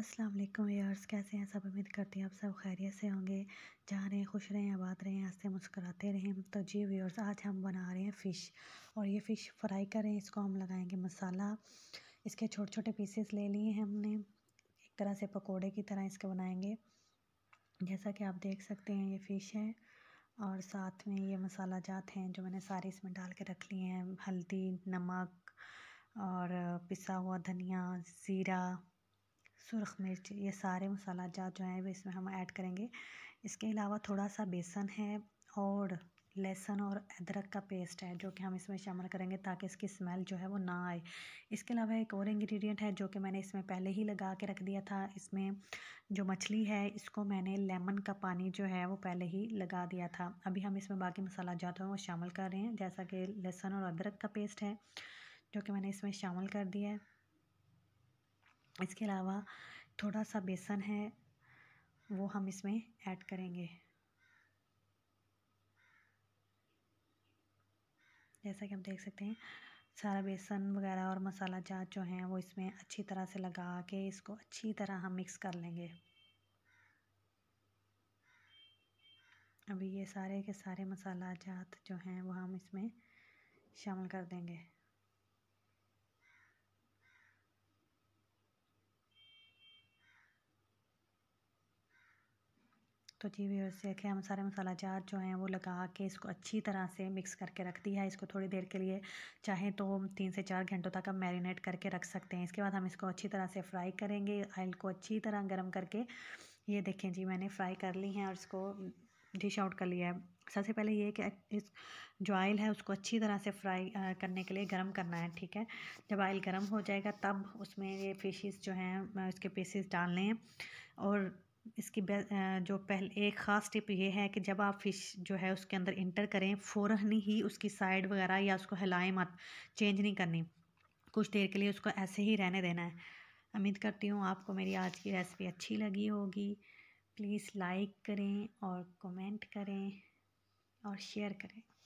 अस्सलाम वालेकुम यार्स कैसे हैं सब उम्मीद करती हैं आप सब खैरियत से होंगे जा रहे हैं खुश रहें आबाद रहें हंसते मुस्कुराते रहें तो जी व्यवर्स आज हम बना रहे हैं फ़िश और ये फ़िश फ्राई करें इसको हम लगाएंगे मसाला इसके छोटे छोटे पीसेस ले लिए हैं हमने एक तरह से पकोड़े की तरह इसके बनाएंगे जैसा कि आप देख सकते हैं ये फ़िश है और साथ में ये मसाला जात हैं जो मैंने सारे इसमें डाल के रख लिए हैं हल्दी नमक और पिसा हुआ धनिया ज़ीरा सुरख मिर्च ये सारे मसाला जात जो हैं वो इसमें हम ऐड करेंगे इसके अलावा थोड़ा सा बेसन है और लहसुन और अदरक का पेस्ट है जो कि हम इसमें शामिल करेंगे ताकि इसकी स्मेल जो है वो ना आए इसके अलावा एक और इंग्रेडिएंट है जो कि मैंने इसमें पहले ही लगा के रख दिया था इसमें जो मछली है इसको मैंने लेमन का पानी जो है वो पहले ही लगा दिया था अभी हम इसमें बाकी मसाला जात हैं वो शामिल कर रहे हैं जैसा कि लहसुन और अदरक का पेस्ट है जो कि मैंने इसमें शामिल कर दिया है इसके अलावा थोड़ा सा बेसन है वो हम इसमें ऐड करेंगे जैसा कि हम देख सकते हैं सारा बेसन वगैरह और मसाला जात जो हैं वो इसमें अच्छी तरह से लगा के इसको अच्छी तरह हम मिक्स कर लेंगे अभी ये सारे के सारे मसाला जात जो हैं वो हम इसमें शामिल कर देंगे तो जी व्यवर्स देखें हम सारे मसाला जार जो हैं वो लगा के इसको अच्छी तरह से मिक्स करके रख दिया है इसको थोड़ी देर के लिए चाहे तो तीन से चार घंटों तक हम मैरिनेट करके रख सकते हैं इसके बाद हम इसको अच्छी तरह से फ्राई करेंगे ऑयल को अच्छी तरह गर्म करके ये देखें जी मैंने फ्राई कर ली है और इसको डिश आउट कर लिया है सबसे पहले ये कि इस जो आयल है उसको अच्छी तरह से फ्राई करने के लिए गर्म करना है ठीक है जब आयल गर्म हो जाएगा तब उसमें ये फिशेस जो हैं उसके पीसेस डालने हैं और इसकी जो पहले एक ख़ास टिप ये है कि जब आप फ़िश जो है उसके अंदर इंटर करें फ़ौर ही उसकी साइड वगैरह या उसको हिलाएं मत चेंज नहीं करनी कुछ देर के लिए उसको ऐसे ही रहने देना है उम्मीद करती हूँ आपको मेरी आज की रेसिपी अच्छी लगी होगी प्लीज़ लाइक करें और कमेंट करें और शेयर करें